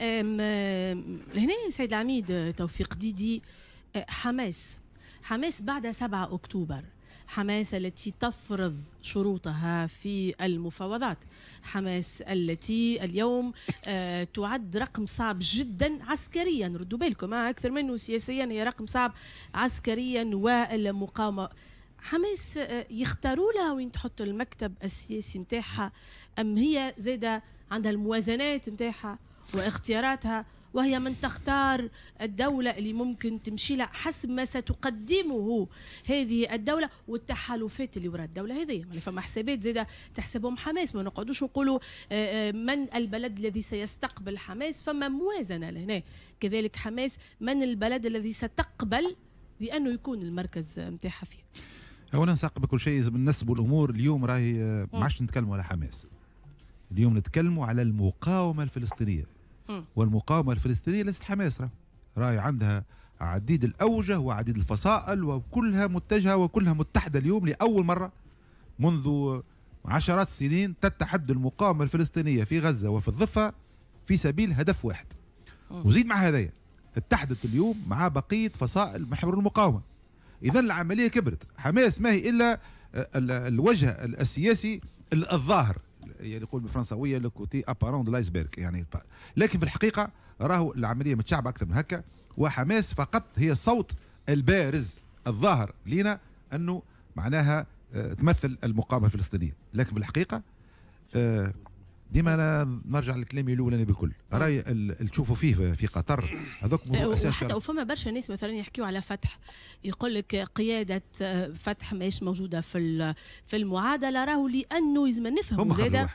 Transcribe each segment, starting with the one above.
آه، هنا سيد العميد آه، توفيق ديدي آه، حماس حماس بعد 7 أكتوبر حماس التي تفرض شروطها في المفاوضات حماس التي اليوم تعد رقم صعب جدا عسكريا ردوا بالكم أكثر منه سياسيا هي رقم صعب عسكريا والمقاومة حماس يختاروا لها وين تحط المكتب السياسي نتاعها أم هي زادة عندها الموازنات نتاعها واختياراتها وهي من تختار الدولة اللي ممكن تمشي لها حسب ما ستقدمه هذه الدولة والتحالفات اللي وراء الدولة هذه اللي فما حسابات زادة تحسبهم حماس ما نقعدوش نقولوا آه، آه، من البلد الذي سيستقبل حماس فما موازنة لهنا كذلك حماس من البلد الذي ستقبل بأنه يكون المركز نتاعها فيه اولا ساق بكل شيء بالنسب الأمور اليوم راهي آه، ما عادش نتكلموا على حماس اليوم نتكلموا على المقاومه الفلسطينيه والمقاومة الفلسطينية ليست حماس راهي عندها عديد الأوجه وعديد الفصائل وكلها متجهة وكلها متحدة اليوم لأول مرة منذ عشرات السنين تتحد المقاومة الفلسطينية في غزة وفي الضفة في سبيل هدف واحد وزيد مع هذايا اتحدت اليوم مع بقية فصائل محور المقاومة إذا العملية كبرت حماس ما هي إلا الوجه السياسي الظاهر يعني يقول بالفرنساويه لو كوتي ابارون دو لايسبيرغ يعني لكن في الحقيقه راهو العمليه متشعبه اكثر من هكا وحماس فقط هي الصوت البارز الظاهر لينا انه معناها آه، تمثل المقاومه الفلسطينيه لكن في الحقيقه آه، ديما انا نرجع لكلامي الاولاني بالكل راي اللي تشوفوا فيه في قطر هذوك أه، حتى وفما برشا ناس مثلا يحكيوا على فتح يقول لك قياده آه، فتح ماهيش موجوده في في المعادله راهو لانه لازم نفهموا زاده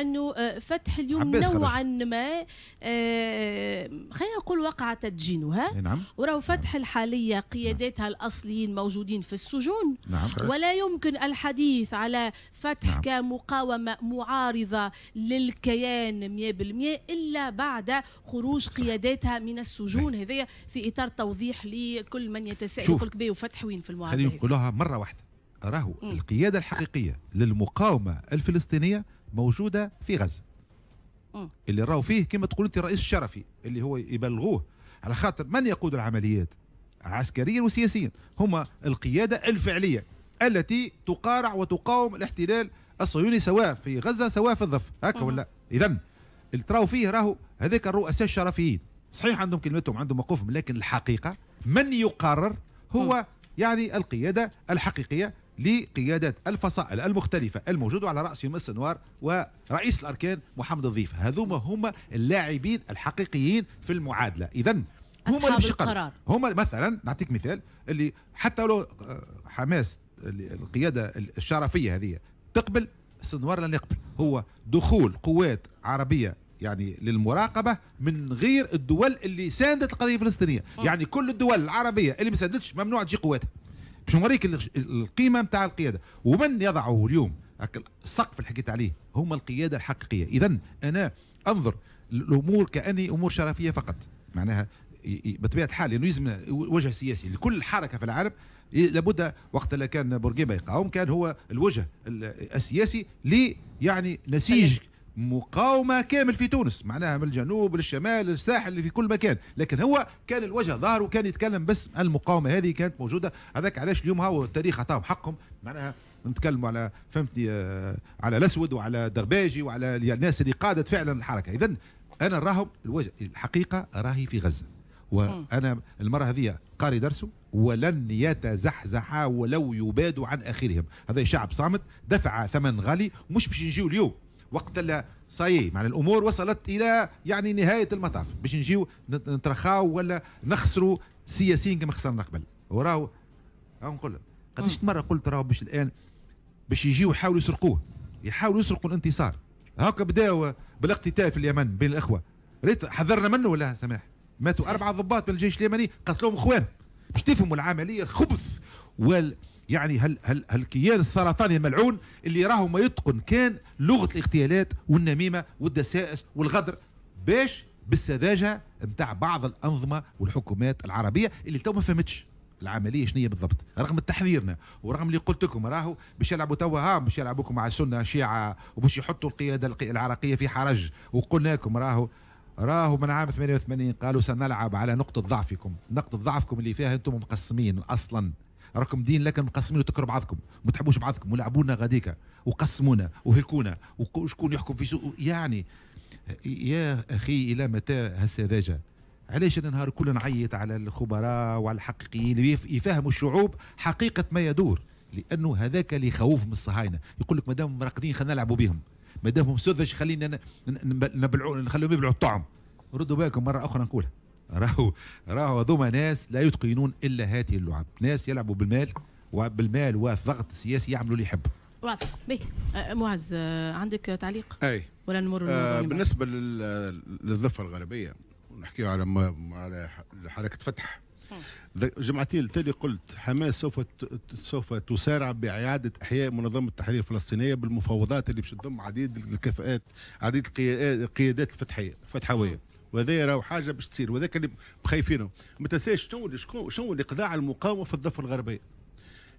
انه آه، فتح اليوم نوعا ما آه، خلينا نقول وقع تدجينها نعم. وراه نعم. فتح الحاليه نعم. قياداتها الاصليين موجودين في السجون نعم. ولا يمكن الحديث على فتح نعم. كمقاومه معارضه للكيان 100% الا بعد خروج قياداتها من السجون نعم. هذه في اطار توضيح لكل من يتساءل يقول لك وفتح وين في المعارضه خلينا نقولوها مره واحده راهو القياده الحقيقيه للمقاومه الفلسطينيه موجوده في غزه اللي راهو فيه كما تقول انت رئيس الشرفي اللي هو يبلغوه على خاطر من يقود العمليات عسكريا وسياسيا هما القياده الفعليه التي تقارع وتقاوم الاحتلال الصهيوني سواء في غزه سواء في الضفه هكا ولا اذا اللي تراو فيه راهو هذاك الرؤساء الشرفيين صحيح عندهم كلمتهم عندهم موقفهم لكن الحقيقه من يقرر هو يعني القياده الحقيقيه لقيادة الفصائل المختلفة الموجودة على رأسهم السنوار ورئيس الأركان محمد الضيف هذوما هما اللاعبين الحقيقيين في المعادلة إذا هما اللي القرار هما مثلا نعطيك مثال اللي حتى لو آه، حماس القيادة الشرفية هذه تقبل السنوار لن يقبل هو دخول قوات عربية يعني للمراقبه من غير الدول اللي ساندت القضيه الفلسطينيه، يعني كل الدول العربيه اللي ما ساندتش ممنوع تجي قواتها. باش نوريك القيمه نتاع القياده ومن يضعه اليوم السقف اللي حكيت عليه هما القياده الحقيقيه اذا انا انظر الامور كاني امور شرفيه فقط معناها بطبيعه الحال لانه يلزم وجه سياسي لكل حركه في العالم لابد وقت اللي كان بورقيبه يقاوم كان هو الوجه السياسي لي يعني نسيج طيب. مقاومة كامل في تونس معناها من الجنوب للشمال للساحل في كل مكان لكن هو كان الوجه ظهر وكان يتكلم بس المقاومة هذه كانت موجودة هذاك علاش اليوم هاو التاريخ عطاهم حقهم معناها نتكلموا على فهمتني آه، على الاسود وعلى دغباجي وعلى الناس اللي قادت فعلا الحركه اذا انا راهم الوجه الحقيقه راهي في غزه وانا المره هذه قاري درسه ولن يتزحزح ولو يباد عن اخرهم هذا شعب صامت دفع ثمن غالي مش باش نجيو اليوم وقت اللي صاي معنى الامور وصلت الى يعني نهايه المطاف باش نجيو نترخاو ولا نخسروا سياسيين كما خسرنا قبل وراو نقول قداش مره قلت راهو باش الان باش يجيو يحاولوا يسرقوه يحاولوا يسرقوا الانتصار هكا بداوا بالاقتتال في اليمن بين الاخوه ريت حذرنا منه ولا سماح ماتوا اربعه ضباط من الجيش اليمني قتلوهم اخوان باش تفهموا العمليه الخبث وال يعني هل هل هالكيان السرطاني الملعون اللي راهو ما يتقن كان لغه الاغتيالات والنميمه والدسائس والغدر باش بالسذاجه نتاع بعض الانظمه والحكومات العربيه اللي تو ما فهمتش العمليه شنو هي بالضبط رغم تحذيرنا ورغم اللي قلت لكم راهو باش يلعبوا توا ها باش يلعبوكم مع السنه شيعه وباش يحطوا القياده العراقيه في حرج وقلنا لكم راهو راهو من عام 88 قالوا سنلعب على نقطة ضعفكم نقطة ضعفكم اللي فيها أنتم مقسمين أصلا راكم دين لكن مقسمين وتكروا بعضكم ما تحبوش بعضكم ولعبونا غاديكا وقسمونا وهلكونا وشكون يحكم في سوء يعني يا اخي الى متى هالسذاجه علاش انا نهار كل نعيط على الخبراء وعلى الحقيقيين يفهموا الشعوب حقيقه ما يدور لانه هذاك اللي يخوفهم الصهاينه يقول لك مادام راقدين خلينا نلعبوا بهم مادام هم سذج خلينا نبلعوا نخليهم يبلعوا الطعم ردوا بالكم مره اخرى نقولها راهو راهو هذوما ناس لا يتقنون الا هذه اللعب ناس يلعبوا بالمال وبالمال والضغط السياسي يعملوا اللي يحبوا واضح به أه، أه، معز أه، عندك تعليق اي ولا نمر آه بالنسبه للضفه الغربيه نحكي على على حركه فتح جمعتين التالي قلت حماس سوف سوف تسارع باعاده احياء منظمه التحرير الفلسطينيه بالمفاوضات اللي باش تضم عديد الكفاءات عديد القيادات الفتحيه فتحويه وهذا راهو حاجه باش تصير وهذاك اللي مخايفينهم ما تنساش شنو شكون شنو اللي قضى المقاومه في الضفه الغربيه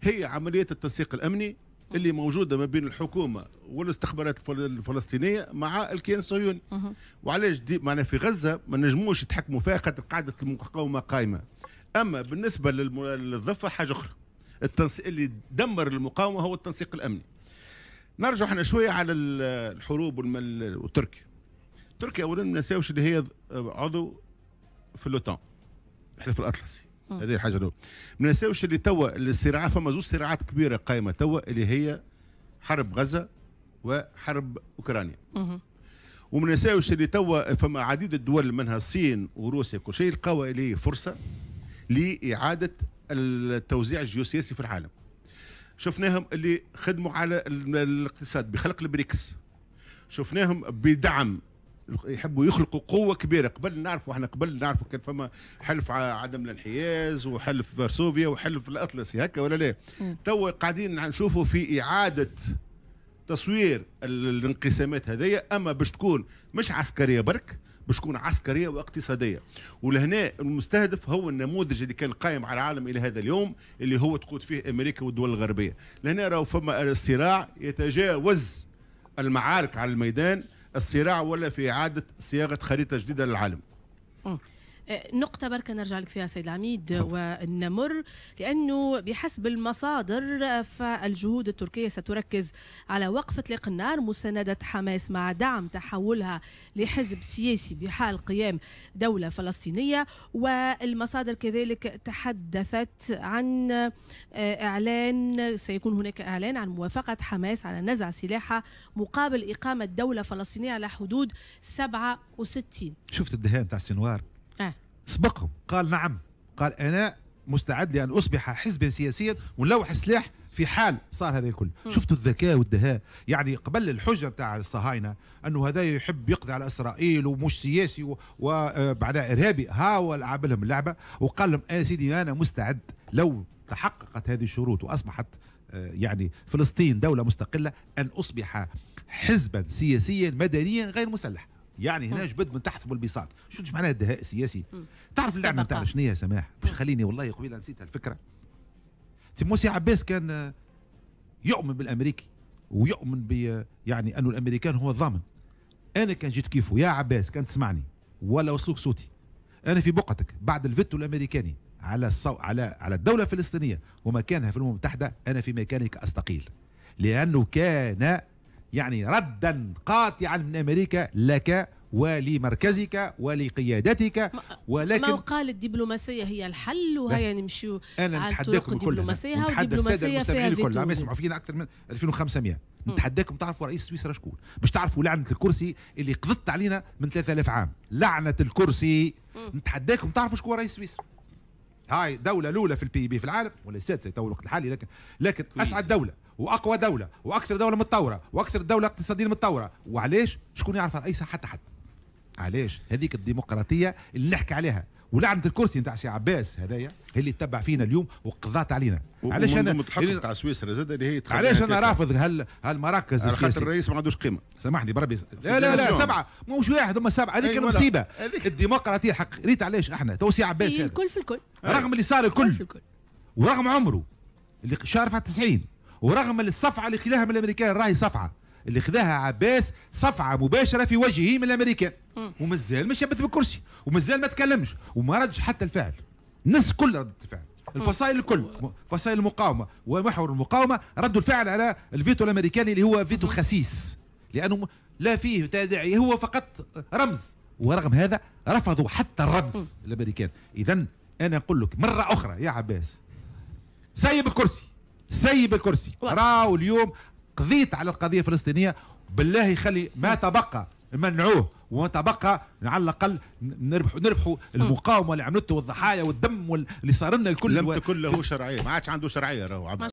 هي عمليه التنسيق الامني اللي موجوده ما بين الحكومه والاستخبارات الفلسطينيه مع الكيان الصهيوني وعلاش معنا في غزه ما نجموش يتحكموا فيها خاطر قاعده المقاومه قائمه اما بالنسبه للضفه حاجه اخرى التنسيق اللي دمر المقاومه هو التنسيق الامني نرجع احنا شويه على الحروب وتركيا تركيا اولا ما نساوش اللي هي آه، عضو في اللوتان الحلف الاطلسي هذه الحاجه الاولى ما نساوش اللي توا الصراع فما زوج صراعات كبيره قايمه توا اللي هي حرب غزه وحرب اوكرانيا وما نساوش اللي توا فما عديد الدول منها الصين وروسيا كل شيء لقاوا اللي فرصه لاعاده التوزيع الجيوسياسي في العالم شفناهم اللي خدموا على الاقتصاد بخلق البريكس شفناهم بدعم يحبوا يخلقوا قوه كبيره قبل نعرفوا احنا قبل نعرفوا كان فما حلف عدم الانحياز وحلف فارسوفيا وحلف الاطلسي هكا ولا لا تو قاعدين نشوفوا في اعاده تصوير الانقسامات هذيا اما باش تكون مش عسكريه برك باش تكون عسكريه واقتصاديه ولهنا المستهدف هو النموذج اللي كان قائم على العالم الى هذا اليوم اللي هو تقود فيه امريكا والدول الغربيه لهنا راهو فما الصراع يتجاوز المعارك على الميدان الصراع ولا في إعادة صياغة خريطة جديدة للعالم آه، نقطة برك نرجع لك فيها سيد العميد ونمر لأنه بحسب المصادر فالجهود التركية ستركز على وقف إطلاق النار مساندة حماس مع دعم تحولها لحزب سياسي بحال قيام دولة فلسطينية والمصادر كذلك تحدثت عن آه، إعلان سيكون هناك إعلان عن موافقة حماس على نزع سلاحها مقابل إقامة دولة فلسطينية على حدود 67 شفت الدهان تاع السنوار سبقهم قال نعم قال أنا مستعد لأن أصبح حزبا سياسيا ونلوح سلاح في حال صار هذا الكل شفتوا الذكاء والدهاء يعني قبل الحجه نتاع الصهاينه انه هذا يحب يقضي على اسرائيل ومش سياسي وبعد آه، ارهابي هو لعب لهم اللعبه وقال لهم يا سيدي انا مستعد لو تحققت هذه الشروط واصبحت آه، يعني فلسطين دوله مستقله ان اصبح حزبا سياسيا مدنيا غير مسلح يعني هنا جبد من تحت البساط شو معناها الدهاء السياسي تعرف اللعبه نتاع شنو يا سماح باش خليني والله قبيله نسيت الفكره تيموسي عباس كان يؤمن بالامريكي ويؤمن ب يعني انه الامريكان هو الضامن انا كان جيت كيفه يا عباس كان تسمعني ولا وصلوك صوتي انا في بقعتك بعد الفيتو الامريكاني على الصو... على على الدوله الفلسطينيه ومكانها في الامم المتحده انا في مكانك استقيل لانه كان يعني ردا قاطعا من أمريكا لك ولمركزك ولقيادتك ولكن ما قال الدبلوماسية هي الحل وهي نمشيو أنا نتحداكم الدبلوماسيه ودبلوماسية فيها الكل ما يسمعوا فينا أكثر من 2500 نتحداكم تعرفوا رئيس سويسرا شكون باش تعرفوا لعنة الكرسي اللي قضت علينا من 3000 عام لعنة الكرسي نتحداكم تعرفوا شكون رئيس سويسرا هاي دولة الأولى في البي بي في العالم ولا السادسة تو الوقت الحالي لكن لكن أسعد دولة واقوى دوله واكثر دوله متطوره واكثر دوله اقتصاديا متطوره وعلاش شكون يعرف رئيسها حتى حد علاش هذيك الديمقراطيه اللي نحكي عليها ولعنة الكرسي نتاع سي عباس هذايا هي اللي تبع فينا اليوم وقضات علينا علاش انا متحقق تاع سويسرا زاد اللي هي علاش انا رافض هال هالمراكز على خاطر الرئيس ما عندوش قيمه سامحني بربي لا لا لا سبعه موش واحد هما سبعه هذيك أيوة، المصيبه الديمقراطيه حق ريت علاش احنا تو سي عباس الكل في الكل رغم اللي صار الكل ورغم عمره اللي شارف على 90 ورغم الصفعه اللي خلاها من الامريكان راهي صفعه اللي خذاها عباس صفعه مباشره في وجهه من الامريكان ومازال مش يبث بالكرسي ومازال ما تكلمش وما ردش حتى الفعل الناس كل ردت الفعل الفصائل الكل فصائل المقاومه ومحور المقاومه ردوا الفعل على الفيتو الامريكاني اللي هو فيتو خسيس لانه لا فيه تداعي هو فقط رمز ورغم هذا رفضوا حتى الرمز الامريكان اذا انا اقول لك مره اخرى يا عباس سايب الكرسي سيب الكرسي راهو اليوم قضيت على القضيه الفلسطينيه بالله يخلي ما تبقى منعوه وما تبقى على الاقل نربحوا نربحوا المقاومه اللي عملته والضحايا والدم اللي صار لنا الكل لم تكن له شرعيه ما عادش عنده شرعيه راهو